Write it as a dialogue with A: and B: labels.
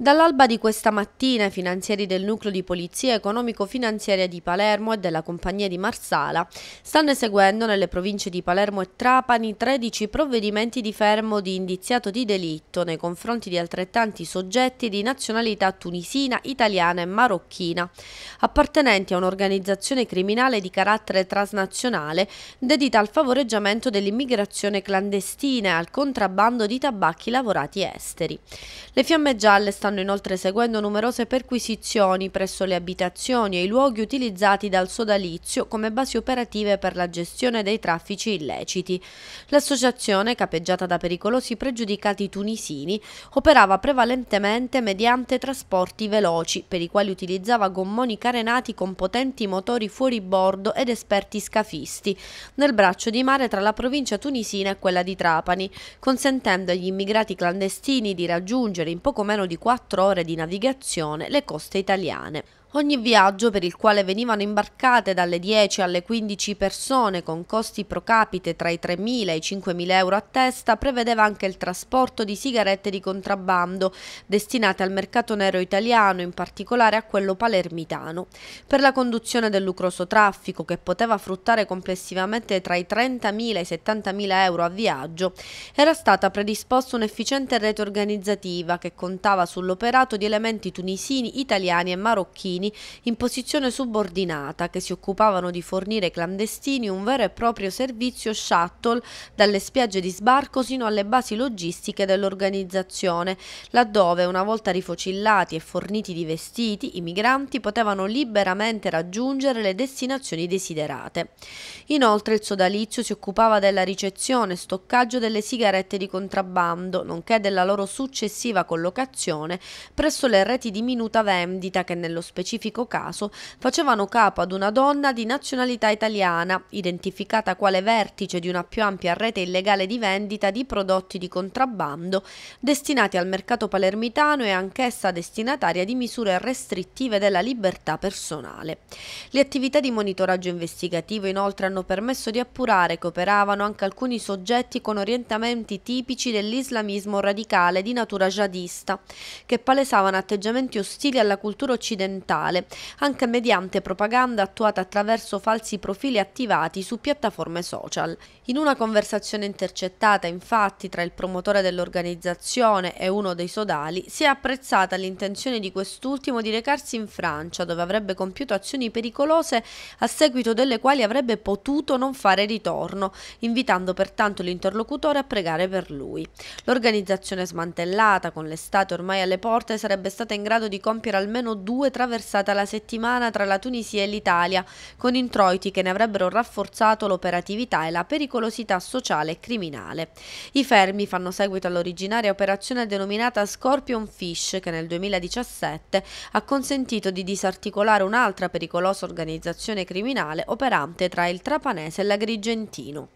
A: Dall'alba di questa mattina i finanzieri del nucleo di polizia economico-finanziaria di Palermo e della compagnia di Marsala stanno eseguendo nelle province di Palermo e Trapani 13 provvedimenti di fermo di indiziato di delitto nei confronti di altrettanti soggetti di nazionalità tunisina, italiana e marocchina, appartenenti a un'organizzazione criminale di carattere transnazionale dedita al favoreggiamento dell'immigrazione clandestina e al contrabbando di tabacchi lavorati esteri. Le fiamme gialle stanno stanno inoltre seguendo numerose perquisizioni presso le abitazioni e i luoghi utilizzati dal sodalizio come basi operative per la gestione dei traffici illeciti. L'associazione, capeggiata da pericolosi pregiudicati tunisini, operava prevalentemente mediante trasporti veloci, per i quali utilizzava gommoni carenati con potenti motori fuori bordo ed esperti scafisti, nel braccio di mare tra la provincia tunisina e quella di Trapani, consentendo agli immigrati clandestini di raggiungere in poco meno di 4 4 ore di navigazione le coste italiane. Ogni viaggio per il quale venivano imbarcate dalle 10 alle 15 persone con costi pro capite tra i 3.000 e i 5.000 euro a testa prevedeva anche il trasporto di sigarette di contrabbando destinate al mercato nero italiano, in particolare a quello palermitano. Per la conduzione del lucroso traffico che poteva fruttare complessivamente tra i 30.000 e i 70.000 euro a viaggio, era stata predisposta un'efficiente rete organizzativa che contava sull'operato di elementi tunisini, italiani e marocchini clandestini in posizione subordinata che si occupavano di fornire ai clandestini un vero e proprio servizio shuttle dalle spiagge di sbarco sino alle basi logistiche dell'organizzazione, laddove una volta rifocillati e forniti di vestiti i migranti potevano liberamente raggiungere le destinazioni desiderate. Inoltre il sodalizio si occupava della ricezione e stoccaggio delle sigarette di contrabbando, nonché della loro successiva collocazione presso le reti di minuta vendita che nello specifico specifico caso facevano capo ad una donna di nazionalità italiana, identificata quale vertice di una più ampia rete illegale di vendita di prodotti di contrabbando destinati al mercato palermitano e anch'essa destinataria di misure restrittive della libertà personale. Le attività di monitoraggio investigativo inoltre hanno permesso di appurare che operavano anche alcuni soggetti con orientamenti tipici dell'islamismo radicale di natura jihadista, che palesavano atteggiamenti ostili alla cultura occidentale digitale, anche mediante propaganda attuata attraverso falsi profili attivati su piattaforme social. In una conversazione intercettata, infatti, tra il promotore dell'organizzazione e uno dei sodali, si è apprezzata l'intenzione di quest'ultimo di recarsi in Francia, dove avrebbe compiuto azioni pericolose a seguito delle quali avrebbe potuto non fare ritorno, invitando pertanto l'interlocutore a pregare per lui. L'organizzazione smantellata, con l'estate ormai alle porte, sarebbe stata in grado di compiere almeno due traversate stata la settimana tra la Tunisia e l'Italia, con introiti che ne avrebbero rafforzato l'operatività e la pericolosità sociale e criminale. I fermi fanno seguito all'originaria operazione denominata Scorpion Fish, che nel 2017 ha consentito di disarticolare un'altra pericolosa organizzazione criminale operante tra il Trapanese e l'Agrigentino.